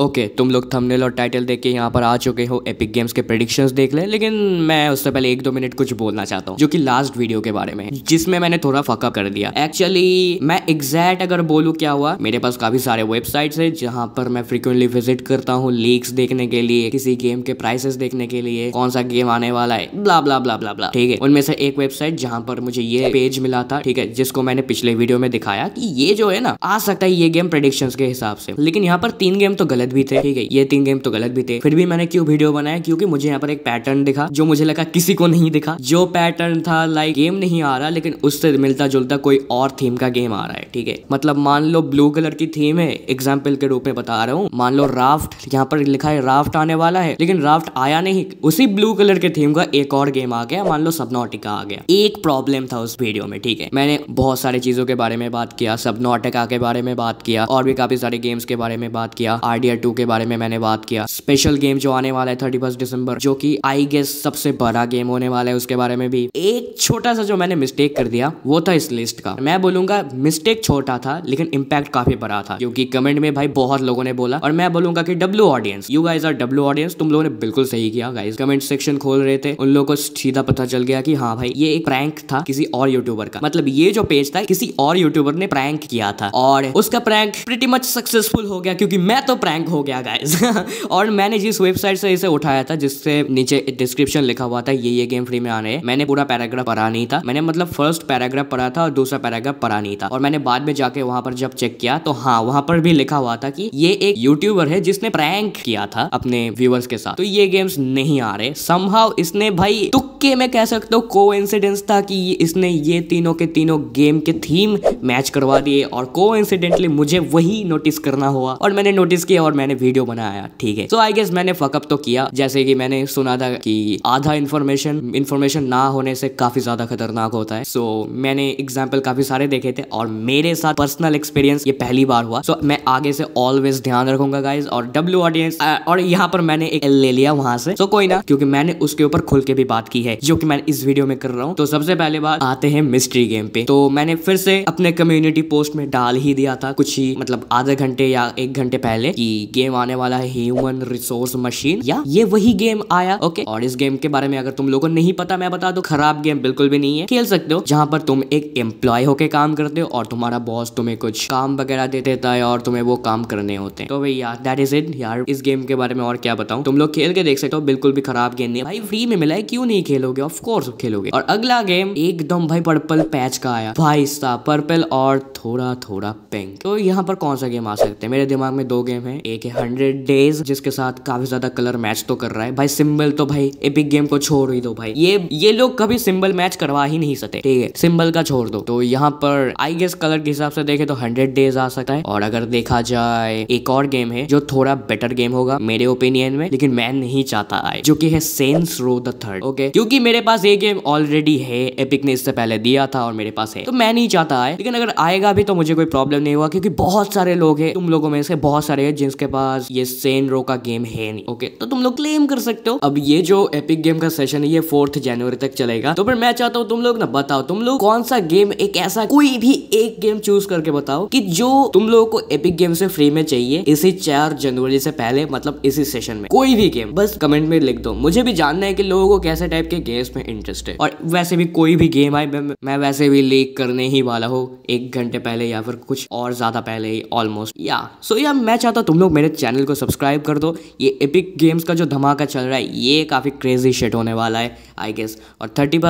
okay तुम लोग thumbnail और टाइटल देख के यहाँ पर आ चुके हो एपिक गेम्स के प्रेडिक्शंस देख ले लेकिन मैं उससे पहले एक दो मिनट कुछ बोलना चाहता हूँ जो कि लास्ट वीडियो के बारे में जिसमें मैंने थोड़ा फका कर दिया एक्चुअली मैं एग्जैक्ट अगर बोलूँ क्या हुआ मेरे पास काफी सारे वेबसाइट्स है जहाँ पर मैं फ्रिक्वेंटली विजिट करता हूँ लीक्स देखने के लिए किसी गेम के प्राइसेस देखने के लिए कौन सा गेम आने वाला है ब्ला ब्ला ब्ला ब्ला ब्ला ठीक है उनमें से एक वेबसाइट जहाँ पर मुझे ये पेज मिला था ठीक है जिसको मैंने पिछले वीडियो में दिखाया कि ये जो है ना आ सकता है ये गेम प्रडिक्शन के हिसाब से लेकिन यहाँ पर तीन गेम तो गलत गलत भी थे ठीक है ये तीन गेम तो गलत भी थे फिर भी मैंने क्यों वीडियो बनाया क्योंकि मुझे यहाँ पर एक पैटर्न दिखा जो मुझे लगा किसी को नहीं दिखा जो पैटर्न था लाइक गेम नहीं आ रहा लेकिन उससे मिलता जुलता कोई और थीम का गेम आ रहा है ठीक है मतलब मान लो ब्लू कलर की थीम है एग्जाम्पल के रूप में बता रहा हूँ मान लो राफ्ट यहाँ पर लिखा है राफ्ट आने वाला है लेकिन राफ्ट आया नहीं उसी ब्लू कलर के थीम का एक और गेम आ गया मान लो सबनोटिका आ गया एक प्रॉब्लम था उस वीडियो में ठीक है मैंने बहुत सारी चीजों के बारे में बात किया सबनोटिका के बारे में बात किया और भी काफी सारे गेम्स के बारे में बात किया आरडीएल फायर टू के बारे में मैंने बात किया स्पेशल गेम जो आने वाला है थर्टी फर्स्ट दिसंबर जो की आई गेस सबसे बड़ा गेम होने वाला है उसके बारे में भी एक छोटा सा जो मैंने मिस्टेक कर दिया वो था इस लिस्ट का मैं बोलूंगा मिस्टेक छोटा था लेकिन इम्पैक्ट काफी बड़ा था क्योंकि कमेंट में भाई बहुत लोगों ने बोला और मैं बोलूंगा कि W audience you guys are W audience तुम लोगों ने बिल्कुल सही किया गाइज कमेंट सेक्शन खोल रहे थे उन लोगों को सीधा पता चल गया कि हाँ भाई ये एक प्रैंक था किसी और यूट्यूबर का मतलब ये जो पेज था किसी और यूट्यूबर ने प्रैंक किया था और उसका प्रैंक प्रिटी मच सक्सेसफुल हो गया क्योंकि मैं तो प्रैंक प्रैंक हो गया गाइज और मैंने जिस वेबसाइट से इसे उठाया था जिससे नीचे डिस्क्रिप्शन लिखा हुआ था ये ये गेम फ्री में आने मैंने पूरा पैराग्राफ पढ़ा नहीं था मैंने मतलब फर्स्ट पैराग्राफ पढ़ा था और दूसरा पैराग्राफ पढ़ा नहीं था और मैंने बाद में जाके वहां पर जब चेक किया तो हाँ वहां पर भी लिखा हुआ था कि ये एक यूट्यूबर है जिसने प्रैंक किया था अपने व्यूवर्स के साथ तो ये गेम्स नहीं आ रहे समहाउ इसने भाई तुक के मैं कह सकता हूँ को था कि इसने ये तीनों के तीनों गेम के थीम मैच करवा दिए और को मुझे वही नोटिस करना हुआ और मैंने नोटिस किया और मैंने वीडियो बनाया ठीक है सो आई गेस मैंने फकअप तो किया जैसे कि मैंने सुना था कि आधा इन्फॉर्मेशन इन्फॉर्मेशन ना होने से काफी ज्यादा खतरनाक होता है सो so, मैंने एग्जाम्पल काफी सारे देखे थे और मेरे साथ पर्सनल एक्सपीरियंस ये पहली बार हुआ सो so, मैं आगे से ऑलवेज ध्यान रखूंगा गाइज और डब्ल्यू ऑडियंस और यहाँ पर मैंने एक ले लिया वहां से सो so, कोई ना क्योंकि मैंने उसके ऊपर खुल के भी बात की है है जो कि मैं इस वीडियो में कर रहा हूँ तो सबसे पहले बात आते हैं मिस्ट्री गेम पे तो मैंने फिर से अपने कम्युनिटी पोस्ट में डाल ही दिया था कुछ ही मतलब आधे घंटे या एक घंटे पहले कि गेम आने वाला है ह्यूमन रिसोर्स मशीन या ये वही गेम आया ओके और इस गेम के बारे में अगर तुम लोगों को नहीं पता मैं बता दो खराब गेम बिल्कुल भी नहीं है खेल सकते हो जहाँ पर तुम एक एम्प्लॉय होके काम करते हो और तुम्हारा बॉस तुम्हें कुछ काम वगैरह दे देता है और तुम्हें वो काम करने होते हैं तो भैया दैट इज इट यार इस गेम के बारे में और क्या बताऊँ तुम लोग खेल के देख सकते हो बिल्कुल भी खराब गेम नहीं भाई फ्री में मिला है क्यों नहीं खेल खेलोगे ऑफकोर्स खेलोगे और अगला गेम एकदम भाई पर्पल पैच का आया भाई सा पर्पल और थोड़ा थोड़ा पिंक तो यहाँ पर कौन सा गेम आ सकते हैं मेरे दिमाग में दो गेम है एक है हंड्रेड डेज जिसके साथ काफी ज्यादा कलर मैच तो कर रहा है भाई सिंबल तो भाई एपिक गेम को छोड़ ही दो भाई ये ये लोग कभी सिंबल मैच करवा ही नहीं सकते ठीक है सिंबल का छोड़ दो तो यहाँ पर आई गेस कलर के हिसाब से देखे तो हंड्रेड डेज आ सकता है और अगर देखा जाए एक और गेम है जो थोड़ा बेटर गेम होगा मेरे ओपिनियन में लेकिन मैं नहीं चाहता आए जो की है sense row the third okay क्योंकि क्योंकि मेरे पास ये गेम ऑलरेडी है एपिक ने इससे पहले दिया था और मेरे पास है तो मैं नहीं चाहता है लेकिन अगर आएगा भी तो मुझे कोई प्रॉब्लम नहीं हुआ क्योंकि बहुत सारे लोग हैं तुम लोगों में से बहुत सारे हैं जिनके पास ये सेन रो का गेम है नहीं ओके तो तुम लोग क्लेम कर सकते हो अब ये जो एपिक गेम का सेशन है ये फोर्थ जनवरी तक चलेगा तो फिर मैं चाहता हूँ तुम लोग ना बताओ तुम लोग कौन सा गेम एक ऐसा कोई भी एक गेम चूज करके बताओ कि जो तुम लोगों को एपिक गेम से फ्री में चाहिए इसी चार जनवरी से पहले मतलब इसी सेशन में कोई भी गेम बस कमेंट में लिख दो मुझे भी जानना है कि लोगों को कैसे टाइप के गेम्स में इंटरेस्ट है और वैसे भी कोई भी गेम आए मैं, वैसे भी लीक करने ही वाला हूँ एक घंटे पहले या फिर कुछ और ज़्यादा पहले ही ऑलमोस्ट या सो या मैं चाहता तुम लोग मेरे चैनल को सब्सक्राइब कर दो ये एपिक गेम्स का जो धमाका चल रहा है ये काफ़ी क्रेजी शेट होने वाला है आई गेस और थर्टी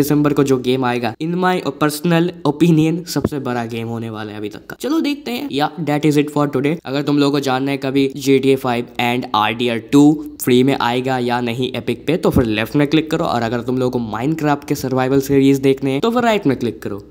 दिसंबर को जो गेम आएगा इन माई पर्सनल ओपिनियन सबसे बड़ा गेम होने वाला है अभी तक का चलो देखते हैं या date is it for today अगर तुम लोगों को जानना है कभी G T five and R D R two free में आएगा या नहीं एपिक पे तो फिर लेफ्ट में क्लिक करो और अगर तुम लोगों को माइंड के सर्वाइवल सीरीज देखने हैं तो राइट में क्लिक करो